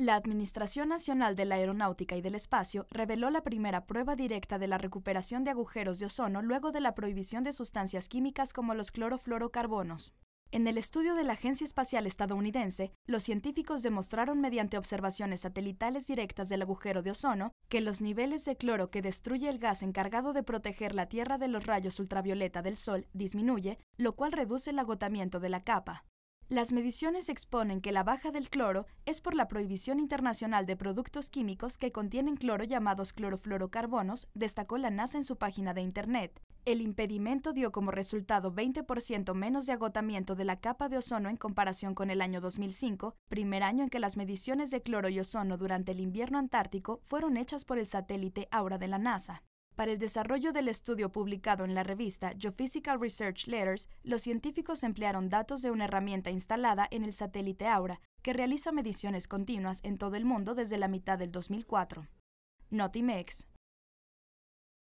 La Administración Nacional de la Aeronáutica y del Espacio reveló la primera prueba directa de la recuperación de agujeros de ozono luego de la prohibición de sustancias químicas como los clorofluorocarbonos. En el estudio de la Agencia Espacial Estadounidense, los científicos demostraron mediante observaciones satelitales directas del agujero de ozono que los niveles de cloro que destruye el gas encargado de proteger la Tierra de los rayos ultravioleta del Sol disminuye, lo cual reduce el agotamiento de la capa. Las mediciones exponen que la baja del cloro es por la prohibición internacional de productos químicos que contienen cloro llamados clorofluorocarbonos, destacó la NASA en su página de Internet. El impedimento dio como resultado 20% menos de agotamiento de la capa de ozono en comparación con el año 2005, primer año en que las mediciones de cloro y ozono durante el invierno antártico fueron hechas por el satélite Aura de la NASA. Para el desarrollo del estudio publicado en la revista Geophysical Research Letters, los científicos emplearon datos de una herramienta instalada en el satélite Aura, que realiza mediciones continuas en todo el mundo desde la mitad del 2004. Notimex,